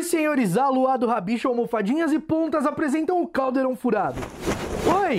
Os senhores Aluado, Rabicho, Almofadinhas e Pontas apresentam o Caldeirão Furado. Oi!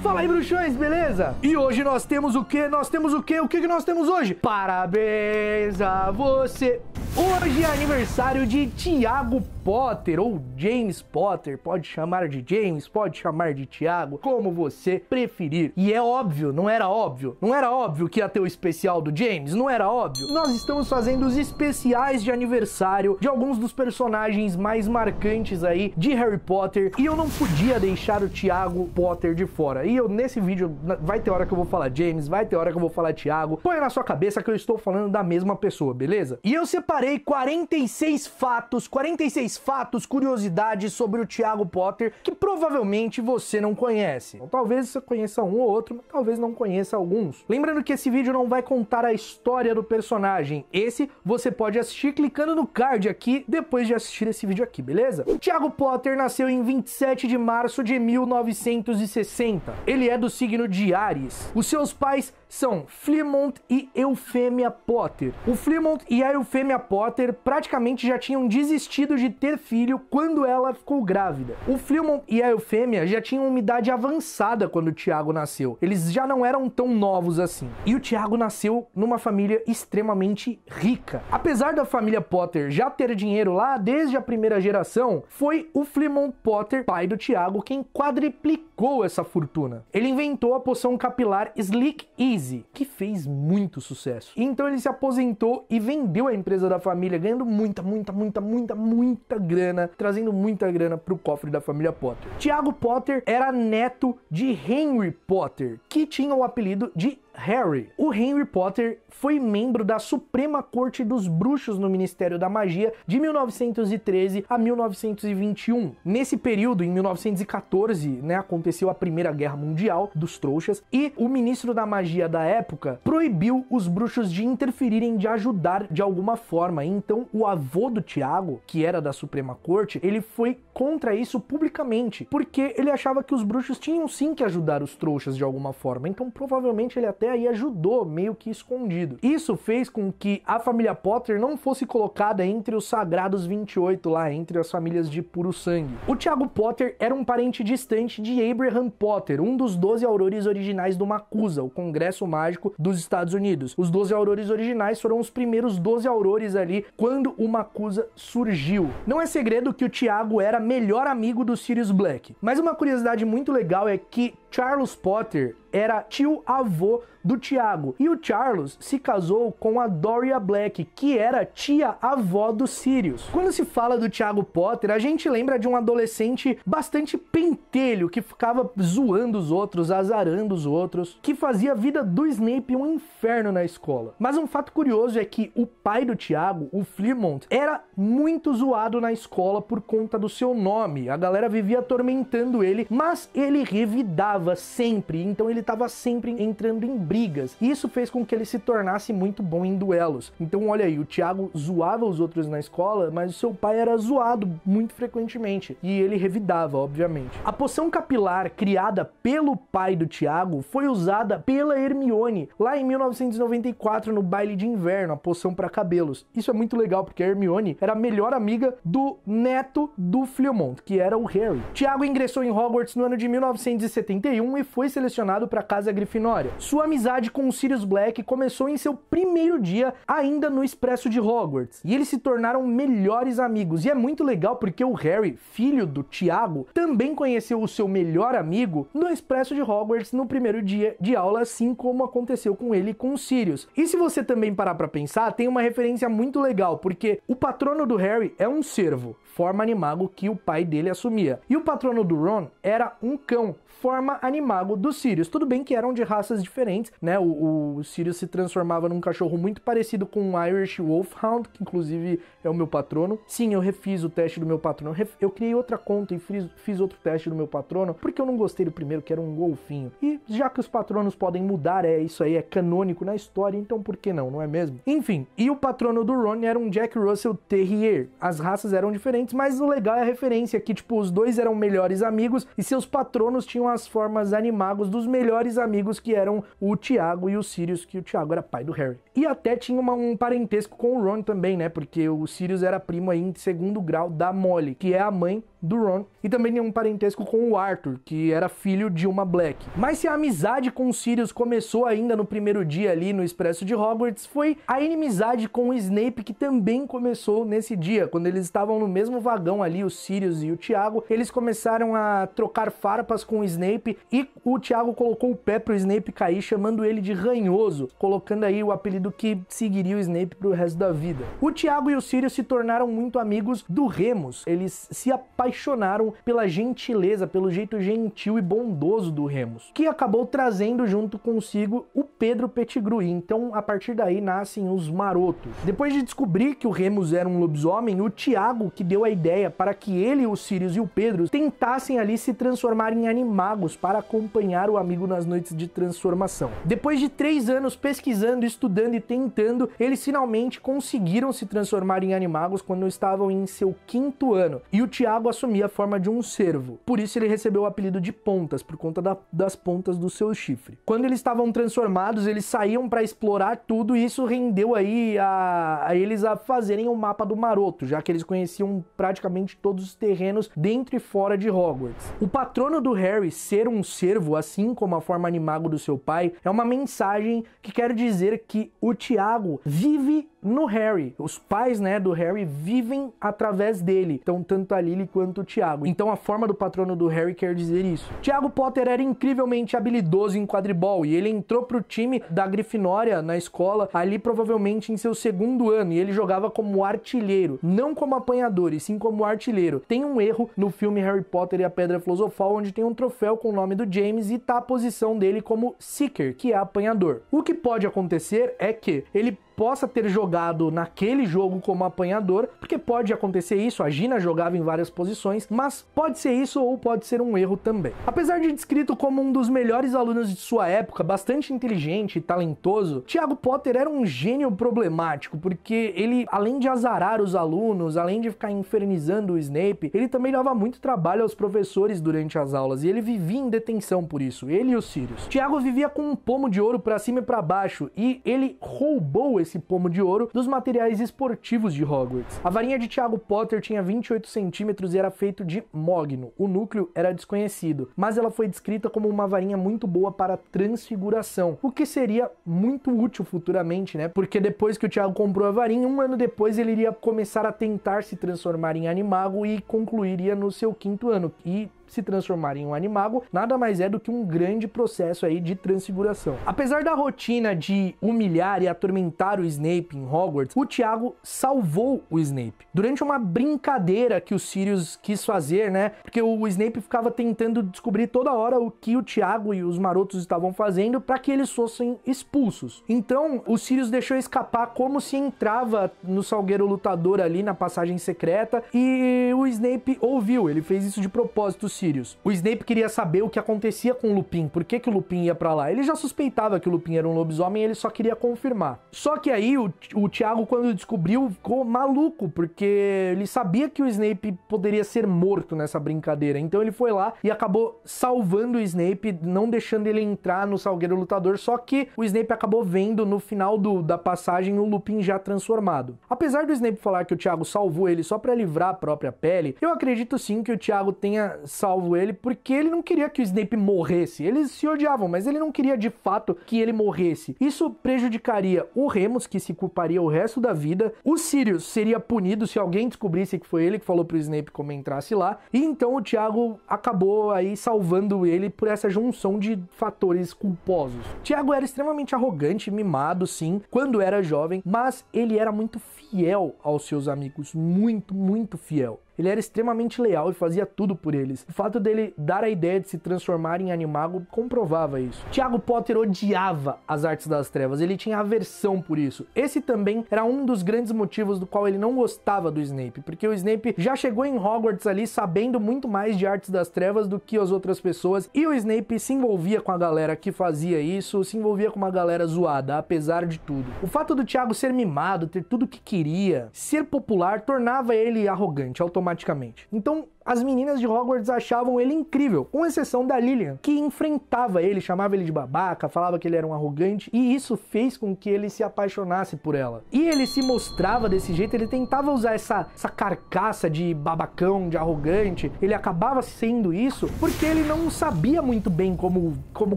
Fala aí, bruxões, beleza? E hoje nós temos o quê? Nós temos o quê? O que, que nós temos hoje? Parabéns a você! Hoje é aniversário de Tiago Potter ou James Potter, pode chamar de James, pode chamar de Tiago, como você preferir. E é óbvio, não era óbvio? Não era óbvio que ia ter o especial do James? Não era óbvio? Nós estamos fazendo os especiais de aniversário de alguns dos personagens mais marcantes aí de Harry Potter e eu não podia deixar o Tiago Potter de fora. E eu nesse vídeo vai ter hora que eu vou falar James, vai ter hora que eu vou falar Tiago. Põe na sua cabeça que eu estou falando da mesma pessoa, beleza? E eu separei 46 fatos, 46 mais fatos, curiosidades sobre o Tiago Potter que provavelmente você não conhece. talvez você conheça um ou outro, mas talvez não conheça alguns. Lembrando que esse vídeo não vai contar a história do personagem. Esse você pode assistir clicando no card aqui depois de assistir esse vídeo aqui, beleza? O Tiago Potter nasceu em 27 de março de 1960. Ele é do signo de Ares. Os seus pais são Flemont e Eufêmia Potter. O Flemont e a Eufêmia Potter praticamente já tinham desistido de ter filho quando ela ficou grávida. O Fillmon e a Eufêmia já tinham uma idade avançada quando o Tiago nasceu. Eles já não eram tão novos assim. E o Tiago nasceu numa família extremamente rica. Apesar da família Potter já ter dinheiro lá desde a primeira geração, foi o Flimon Potter, pai do Tiago, quem quadriplicou essa fortuna. Ele inventou a poção capilar Slick Easy, que fez muito sucesso. Então ele se aposentou e vendeu a empresa da família, ganhando muita, muita, muita, muita, muita muita grana, trazendo muita grana para o cofre da família Potter. Tiago Potter era neto de Henry Potter, que tinha o apelido de Harry. O Henry Potter foi membro da Suprema Corte dos Bruxos no Ministério da Magia de 1913 a 1921. Nesse período, em 1914, né, aconteceu a Primeira Guerra Mundial dos Trouxas e o ministro da Magia da época proibiu os bruxos de interferirem, de ajudar de alguma forma. Então, o avô do Tiago, que era da Suprema Corte, ele foi contra isso publicamente, porque ele achava que os bruxos tinham sim que ajudar os trouxas de alguma forma. Então, provavelmente ele até até aí ajudou, meio que escondido. Isso fez com que a família Potter não fosse colocada entre os sagrados 28 lá, entre as famílias de puro sangue. O Tiago Potter era um parente distante de Abraham Potter, um dos 12 aurores originais do Macusa, o Congresso Mágico dos Estados Unidos. Os 12 aurores originais foram os primeiros 12 aurores ali quando o Macusa surgiu. Não é segredo que o Tiago era melhor amigo do Sirius Black, mas uma curiosidade muito legal é que Charles Potter era tio-avô do Thiago E o Charles se casou com a Doria Black, que era tia-avó do Sirius. Quando se fala do Thiago Potter, a gente lembra de um adolescente bastante pentelho, que ficava zoando os outros, azarando os outros, que fazia a vida do Snape um inferno na escola. Mas um fato curioso é que o pai do Thiago, o Flimont, era muito zoado na escola por conta do seu nome. A galera vivia atormentando ele, mas ele revidava sempre, então ele estava sempre entrando em briga brigas. Isso fez com que ele se tornasse muito bom em duelos. Então, olha aí, o Thiago zoava os outros na escola, mas o seu pai era zoado muito frequentemente e ele revidava, obviamente. A poção capilar criada pelo pai do Tiago foi usada pela Hermione lá em 1994 no baile de inverno, a poção para cabelos. Isso é muito legal porque a Hermione era a melhor amiga do neto do Flemont, que era o Harry. Tiago ingressou em Hogwarts no ano de 1971 e foi selecionado para a casa Grifinória. Sua amizade amizade com o Sirius Black começou em seu primeiro dia ainda no Expresso de Hogwarts. E eles se tornaram melhores amigos. E é muito legal porque o Harry, filho do Tiago, também conheceu o seu melhor amigo no Expresso de Hogwarts no primeiro dia de aula, assim como aconteceu com ele com o Sirius. E se você também parar para pensar, tem uma referência muito legal, porque o patrono do Harry é um cervo, forma animago que o pai dele assumia. E o patrono do Ron era um cão, forma animago do Sirius. Tudo bem que eram de raças diferentes, né? O, o Sirius se transformava num cachorro muito parecido com um Irish Wolfhound, que inclusive é o meu patrono. Sim, eu refiz o teste do meu patrono. Eu, ref... eu criei outra conta e fiz, fiz outro teste do meu patrono, porque eu não gostei do primeiro, que era um golfinho. E já que os patronos podem mudar, é isso aí, é canônico na história, então por que não, não é mesmo? Enfim, e o patrono do Ron era um Jack Russell Terrier. As raças eram diferentes, mas o legal é a referência que, tipo, os dois eram melhores amigos e seus patronos tinham as formas animagos dos melhores amigos que eram o o Tiago e o Sirius, que o Tiago era pai do Harry. E até tinha uma, um parentesco com o Ron também, né? Porque o Sirius era primo aí em segundo grau da Molly, que é a mãe do Ron, e também tinha um parentesco com o Arthur, que era filho de uma Black. Mas se a amizade com o Sirius começou ainda no primeiro dia ali no Expresso de Hogwarts, foi a inimizade com o Snape que também começou nesse dia, quando eles estavam no mesmo vagão ali, o Sirius e o Tiago, eles começaram a trocar farpas com o Snape e o Tiago colocou o pé pro Snape cair, chamando ele de ranhoso, colocando aí o apelido que seguiria o Snape pro resto da vida. O Tiago e o Sirius se tornaram muito amigos do Remus, eles se apaixonaram apaixonaram pela gentileza, pelo jeito gentil e bondoso do Remus, que acabou trazendo junto consigo o Pedro Pettigrew. Então, a partir daí nascem os marotos. Depois de descobrir que o Remus era um lobisomem, o Tiago que deu a ideia para que ele, o Sirius e o Pedro tentassem ali se transformar em animagos para acompanhar o amigo nas noites de transformação. Depois de três anos pesquisando, estudando e tentando, eles finalmente conseguiram se transformar em animagos quando estavam em seu quinto ano. E o Tiago assumia a forma de um cervo. Por isso ele recebeu o apelido de Pontas, por conta da, das pontas do seu chifre. Quando eles estavam transformados, eles saíam para explorar tudo e isso rendeu aí a, a eles a fazerem o um mapa do maroto, já que eles conheciam praticamente todos os terrenos dentro e fora de Hogwarts. O patrono do Harry ser um cervo, assim como a forma animago do seu pai, é uma mensagem que quer dizer que o Tiago vive no Harry. Os pais, né, do Harry vivem através dele. Então, tanto a Lily quanto quanto o Thiago. Então a forma do patrono do Harry quer dizer isso. Thiago Potter era incrivelmente habilidoso em quadribol e ele entrou pro time da Grifinória na escola ali provavelmente em seu segundo ano e ele jogava como artilheiro, não como apanhador, e sim como artilheiro. Tem um erro no filme Harry Potter e a Pedra Filosofal onde tem um troféu com o nome do James e tá a posição dele como seeker, que é apanhador. O que pode acontecer é que ele possa ter jogado naquele jogo como apanhador, porque pode acontecer isso, a Gina jogava em várias posições, mas pode ser isso ou pode ser um erro também. Apesar de descrito como um dos melhores alunos de sua época, bastante inteligente e talentoso, Tiago Potter era um gênio problemático, porque ele, além de azarar os alunos, além de ficar infernizando o Snape, ele também dava muito trabalho aos professores durante as aulas, e ele vivia em detenção por isso, ele e os Sirius. Tiago vivia com um pomo de ouro para cima e para baixo, e ele roubou esse pomo de ouro, dos materiais esportivos de Hogwarts. A varinha de Tiago Potter tinha 28 centímetros e era feito de mogno. O núcleo era desconhecido, mas ela foi descrita como uma varinha muito boa para transfiguração, o que seria muito útil futuramente, né? Porque depois que o Tiago comprou a varinha, um ano depois ele iria começar a tentar se transformar em animago e concluiria no seu quinto ano. E se transformar em um animago nada mais é do que um grande processo aí de transfiguração. Apesar da rotina de humilhar e atormentar o Snape em Hogwarts, o Tiago salvou o Snape. Durante uma brincadeira que o Sirius quis fazer, né? Porque o Snape ficava tentando descobrir toda hora o que o Tiago e os marotos estavam fazendo para que eles fossem expulsos. Então, o Sirius deixou escapar como se entrava no Salgueiro Lutador ali na passagem secreta e o Snape ouviu, ele fez isso de propósito. O Sirius. O Snape queria saber o que acontecia com o Lupin, por que, que o Lupin ia para lá. Ele já suspeitava que o Lupin era um lobisomem, ele só queria confirmar. Só que aí o, o Thiago, quando descobriu, ficou maluco, porque ele sabia que o Snape poderia ser morto nessa brincadeira. Então ele foi lá e acabou salvando o Snape, não deixando ele entrar no Salgueiro Lutador. Só que o Snape acabou vendo no final do, da passagem o Lupin já transformado. Apesar do Snape falar que o Thiago salvou ele só para livrar a própria pele, eu acredito sim que o Thiago tenha salvo salvo ele porque ele não queria que o Snape morresse. Eles se odiavam, mas ele não queria de fato que ele morresse. Isso prejudicaria o Remus, que se culparia o resto da vida. O Sirius seria punido se alguém descobrisse que foi ele que falou pro Snape como entrasse lá. E então o Tiago acabou aí salvando ele por essa junção de fatores culposos. Tiago era extremamente arrogante, mimado, sim, quando era jovem, mas ele era muito fiel aos seus amigos, muito, muito fiel. Ele era extremamente leal e fazia tudo por eles. O fato dele dar a ideia de se transformar em animago comprovava isso. Tiago Potter odiava as artes das trevas, ele tinha aversão por isso. Esse também era um dos grandes motivos do qual ele não gostava do Snape, porque o Snape já chegou em Hogwarts ali sabendo muito mais de artes das trevas do que as outras pessoas, e o Snape se envolvia com a galera que fazia isso, se envolvia com uma galera zoada, apesar de tudo. O fato do Tiago ser mimado, ter tudo o que queria, ser popular, tornava ele arrogante automaticamente automaticamente. Então, as meninas de Hogwarts achavam ele incrível, com exceção da Lillian, que enfrentava ele, chamava ele de babaca, falava que ele era um arrogante, e isso fez com que ele se apaixonasse por ela. E ele se mostrava desse jeito, ele tentava usar essa, essa carcaça de babacão, de arrogante, ele acabava sendo isso porque ele não sabia muito bem como, como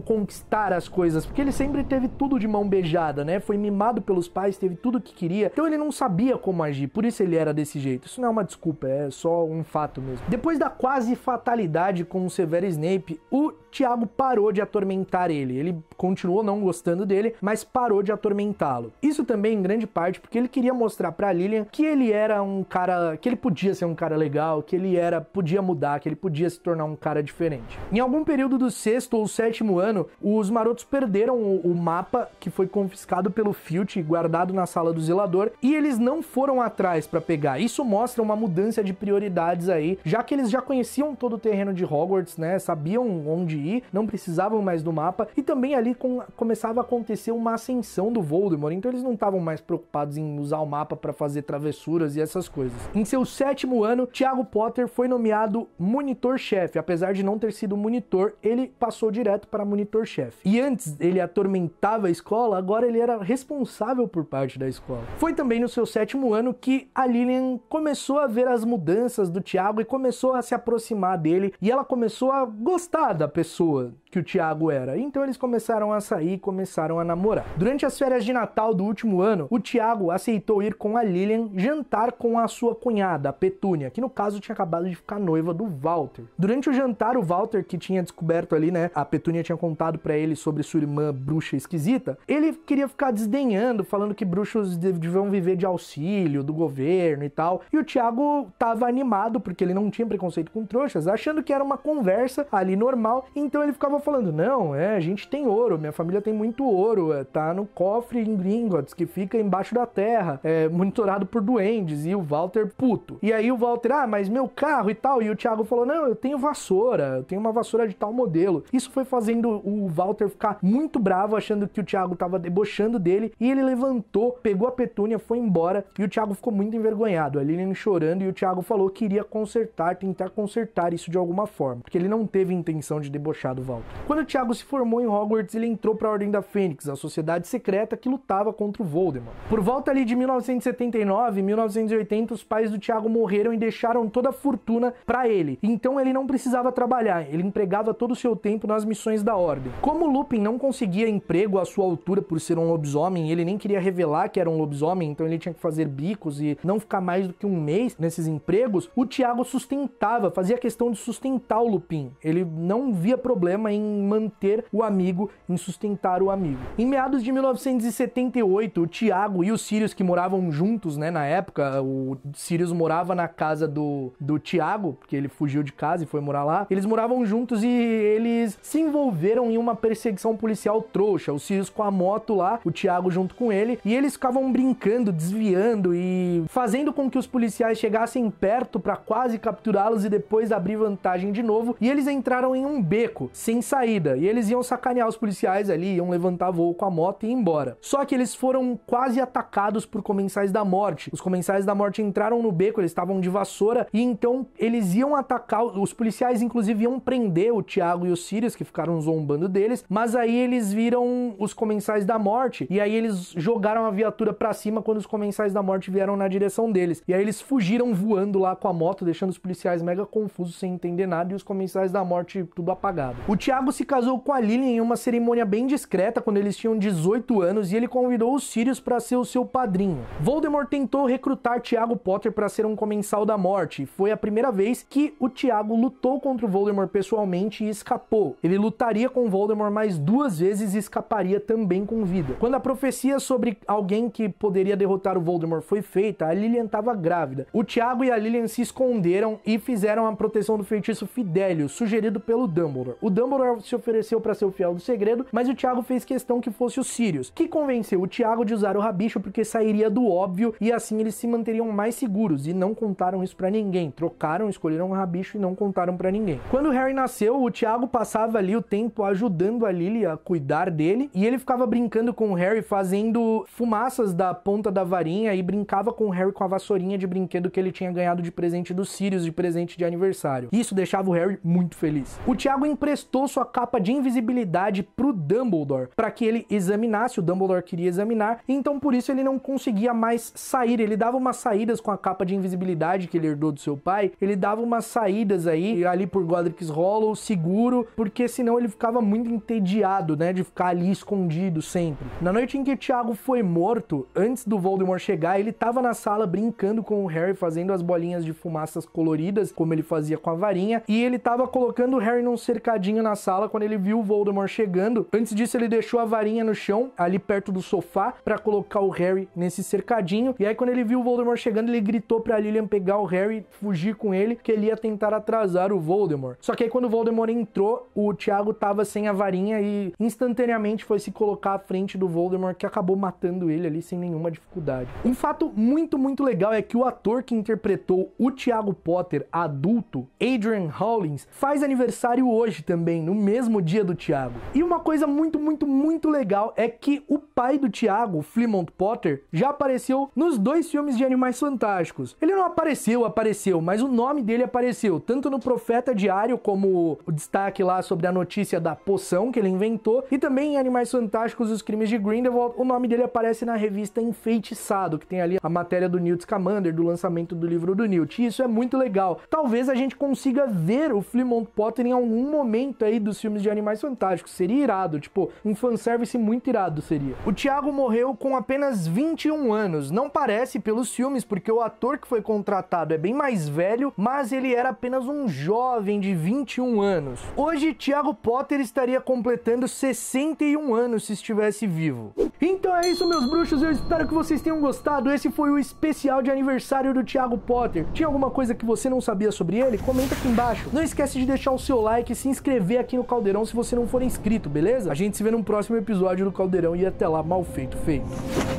conquistar as coisas, porque ele sempre teve tudo de mão beijada, né? Foi mimado pelos pais, teve tudo que queria, então ele não sabia como agir, por isso ele era desse jeito. Isso não é uma desculpa, é só um fato mesmo. Depois da quase fatalidade com o Severo Snape, o Tiago parou de atormentar ele. Ele continuou não gostando dele, mas parou de atormentá-lo. Isso também em grande parte porque ele queria mostrar para Lilian que ele era um cara, que ele podia ser um cara legal, que ele era, podia mudar, que ele podia se tornar um cara diferente. Em algum período do sexto ou sétimo ano, os marotos perderam o, o mapa que foi confiscado pelo Filch e guardado na sala do zelador e eles não foram atrás para pegar. Isso mostra uma mudança de prioridades aí, já que eles já conheciam todo o terreno de Hogwarts, né? Sabiam onde ir, não precisavam mais do mapa e também ali com, começava a acontecer uma ascensão do Voldemort, então eles não estavam mais preocupados em usar o mapa para fazer travessuras e essas coisas. Em seu sétimo ano, Tiago Potter foi nomeado monitor-chefe, apesar de não ter sido monitor, ele passou direto para monitor-chefe. E antes ele atormentava a escola, agora ele era responsável por parte da escola. Foi também no seu sétimo ano que a Lillian começou a ver as mudanças do Tiago e começou começou a se aproximar dele e ela começou a gostar da pessoa, que o Thiago era. Então eles começaram a sair, começaram a namorar. Durante as férias de Natal do último ano, o Thiago aceitou ir com a Lilian jantar com a sua cunhada, a Petúnia, que no caso tinha acabado de ficar noiva do Walter. Durante o jantar, o Walter, que tinha descoberto ali, né, a Petúnia tinha contado para ele sobre sua irmã bruxa esquisita, ele queria ficar desdenhando, falando que bruxos deviam viver de auxílio do governo e tal. E o Thiago tava animado porque ele não tinha preconceito com trouxas, achando que era uma conversa ali normal, então ele ficava ficam falando, não, é, a gente tem ouro, minha família tem muito ouro, é, tá no cofre em Gringotts, que fica embaixo da terra, é, monitorado por duendes, e o Walter puto. E aí o Walter, ah, mas meu carro e tal, e o Thiago falou, não, eu tenho vassoura, eu tenho uma vassoura de tal modelo. Isso foi fazendo o Walter ficar muito bravo, achando que o Thiago tava debochando dele, e ele levantou, pegou a Petúnia, foi embora, e o Thiago ficou muito envergonhado, a Lilian chorando, e o Thiago falou que iria consertar, tentar consertar isso de alguma forma, porque ele não teve intenção de debochar do Walter. Quando Tiago se formou em Hogwarts, ele entrou para a Ordem da Fênix, a sociedade secreta que lutava contra o Voldemort. Por volta ali de 1979 e 1980, os pais do Tiago morreram e deixaram toda a fortuna para ele. Então ele não precisava trabalhar, ele empregava todo o seu tempo nas missões da Ordem. Como Lupin não conseguia emprego à sua altura por ser um lobisomem, ele nem queria revelar que era um lobisomem, então ele tinha que fazer bicos e não ficar mais do que um mês nesses empregos, o Tiago sustentava, fazia questão de sustentar o Lupin. Ele não via problema em em manter o amigo, em sustentar o amigo. Em meados de 1978, o Tiago e o Sirius, que moravam juntos, né, na época, o Sirius morava na casa do, do Tiago, porque ele fugiu de casa e foi morar lá, eles moravam juntos e eles se envolveram em uma perseguição policial trouxa, o Sirius com a moto lá, o Tiago junto com ele, e eles ficavam brincando, desviando e fazendo com que os policiais chegassem perto para quase capturá-los e depois abrir vantagem de novo, e eles entraram em um beco, sem saída. E eles iam sacanear os policiais ali, iam levantar voo com a moto e ir embora. Só que eles foram quase atacados por comensais da morte. Os comensais da morte entraram no beco, eles estavam de vassoura e então eles iam atacar. Os policiais, inclusive, iam prender o Tiago e o Sirius, que ficaram zombando deles. Mas aí eles viram os comensais da morte e aí eles jogaram a viatura para cima quando os comensais da morte vieram na direção deles. E aí eles fugiram voando lá com a moto, deixando os policiais mega confusos, sem entender nada, e os comensais da morte tudo apagado. O Tiago Thiago se casou com a Lilian em uma cerimônia bem discreta quando eles tinham 18 anos e ele convidou os Sirius para ser o seu padrinho. Voldemort tentou recrutar Tiago Potter para ser um comensal da morte. Foi a primeira vez que o Tiago lutou contra o Voldemort pessoalmente e escapou. Ele lutaria com Voldemort mais duas vezes e escaparia também com vida. Quando a profecia sobre alguém que poderia derrotar o Voldemort foi feita, a Lilian estava grávida. O Tiago e a Lilian se esconderam e fizeram a proteção do feitiço Fidelio sugerido pelo Dumbledore. O Dumbledore Dumbledore se ofereceu para ser o fiel do segredo, mas o Tiago fez questão que fosse o Sirius, que convenceu o Tiago de usar o rabicho porque sairia do óbvio e assim eles se manteriam mais seguros e não contaram isso para ninguém. Trocaram, escolheram o rabicho e não contaram para ninguém. Quando Harry nasceu, o Tiago passava ali o tempo ajudando a Lily a cuidar dele e ele ficava brincando com o Harry fazendo fumaças da ponta da varinha e brincava com o Harry com a vassourinha de brinquedo que ele tinha ganhado de presente do Sirius de presente de aniversário. Isso deixava o Harry muito feliz. O Tiago emprestou sua sua capa de invisibilidade pro Dumbledore, para que ele examinasse, o Dumbledore queria examinar, então por isso ele não conseguia mais sair, ele dava umas saídas com a capa de invisibilidade que ele herdou do seu pai, ele dava umas saídas aí, ali por Godric's Hollow, seguro, porque senão ele ficava muito entediado, né, de ficar ali escondido sempre. Na noite em que Tiago foi morto, antes do Voldemort chegar, ele tava na sala brincando com o Harry, fazendo as bolinhas de fumaças coloridas, como ele fazia com a varinha, e ele tava colocando o Harry num cercadinho na sala sala quando ele viu o Voldemort chegando. Antes disso, ele deixou a varinha no chão, ali perto do sofá, para colocar o Harry nesse cercadinho. E aí, quando ele viu o Voldemort chegando, ele gritou pra Lillian pegar o Harry, fugir com ele, que ele ia tentar atrasar o Voldemort. Só que aí, quando o Voldemort entrou, o Thiago tava sem a varinha e instantaneamente foi se colocar à frente do Voldemort, que acabou matando ele ali sem nenhuma dificuldade. Um fato muito, muito legal é que o ator que interpretou o Thiago Potter adulto, Adrian Hawlins, faz aniversário hoje também, né? no mesmo dia do Tiago. E uma coisa muito, muito, muito legal é que o pai do Tiago, Flemont Potter, já apareceu nos dois filmes de Animais Fantásticos. Ele não apareceu, apareceu, mas o nome dele apareceu, tanto no Profeta Diário, como o destaque lá sobre a notícia da poção que ele inventou, e também em Animais Fantásticos e os Crimes de Grindelwald, o nome dele aparece na revista Enfeitiçado, que tem ali a matéria do Newt Scamander, do lançamento do livro do Newt. E isso é muito legal. Talvez a gente consiga ver o Flemont Potter em algum momento aí dos filmes de Animais Fantásticos. Seria irado, tipo, um fanservice muito irado seria. O Thiago morreu com apenas 21 anos. Não parece pelos filmes, porque o ator que foi contratado é bem mais velho, mas ele era apenas um jovem de 21 anos. Hoje, Thiago Potter estaria completando 61 anos se estivesse vivo. Então é isso, meus bruxos. Eu espero que vocês tenham gostado. Esse foi o especial de aniversário do Thiago Potter. Tinha alguma coisa que você não sabia sobre ele? Comenta aqui embaixo. Não esquece de deixar o seu like e se inscrever aqui no Caldeirão se você não for inscrito, beleza? A gente se vê no próximo episódio do Caldeirão e até lá, mal feito, feito.